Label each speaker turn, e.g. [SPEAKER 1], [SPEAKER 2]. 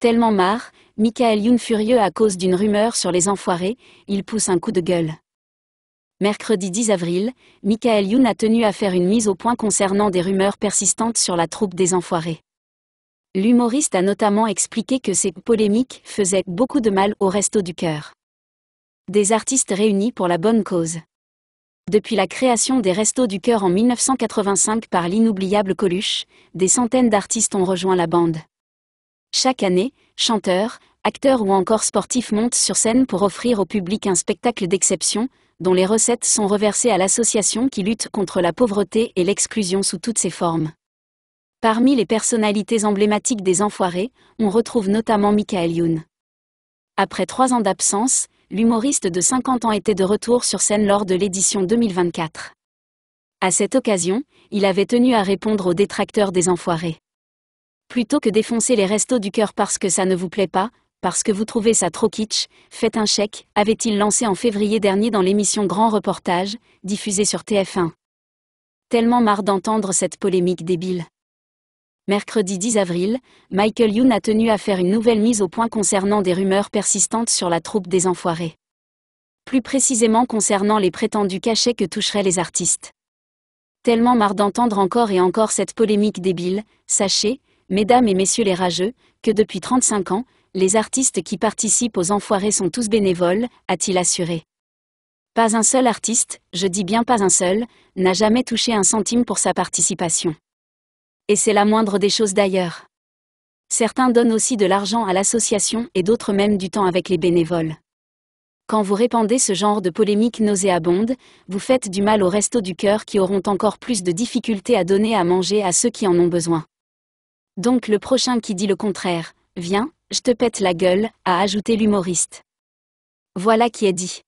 [SPEAKER 1] Tellement marre, Michael Youn furieux à cause d'une rumeur sur les enfoirés, il pousse un coup de gueule. Mercredi 10 avril, Michael Youn a tenu à faire une mise au point concernant des rumeurs persistantes sur la troupe des enfoirés. L'humoriste a notamment expliqué que ces polémiques faisaient beaucoup de mal au resto du cœur. Des artistes réunis pour la bonne cause. Depuis la création des Restos du Cœur en 1985 par l'inoubliable Coluche, des centaines d'artistes ont rejoint la bande. Chaque année, chanteurs, acteurs ou encore sportifs montent sur scène pour offrir au public un spectacle d'exception, dont les recettes sont reversées à l'association qui lutte contre la pauvreté et l'exclusion sous toutes ses formes. Parmi les personnalités emblématiques des Enfoirés, on retrouve notamment Michael Youn. Après trois ans d'absence, l'humoriste de 50 ans était de retour sur scène lors de l'édition 2024. À cette occasion, il avait tenu à répondre aux détracteurs des Enfoirés. Plutôt que défoncer les restos du cœur parce que ça ne vous plaît pas, parce que vous trouvez ça trop kitsch, faites un chèque, avait-il lancé en février dernier dans l'émission Grand Reportage, diffusée sur TF1. Tellement marre d'entendre cette polémique débile. Mercredi 10 avril, Michael Youn a tenu à faire une nouvelle mise au point concernant des rumeurs persistantes sur la troupe des enfoirés. Plus précisément concernant les prétendus cachets que toucheraient les artistes. Tellement marre d'entendre encore et encore cette polémique débile, sachez, mesdames et messieurs les rageux, que depuis 35 ans, les artistes qui participent aux enfoirés sont tous bénévoles, a-t-il assuré. Pas un seul artiste, je dis bien pas un seul, n'a jamais touché un centime pour sa participation. Et c'est la moindre des choses d'ailleurs. Certains donnent aussi de l'argent à l'association et d'autres même du temps avec les bénévoles. Quand vous répandez ce genre de polémique nauséabonde, vous faites du mal au resto du cœur qui auront encore plus de difficultés à donner à manger à ceux qui en ont besoin. Donc le prochain qui dit le contraire, viens, je te pète la gueule, a ajouté l'humoriste. Voilà qui est dit.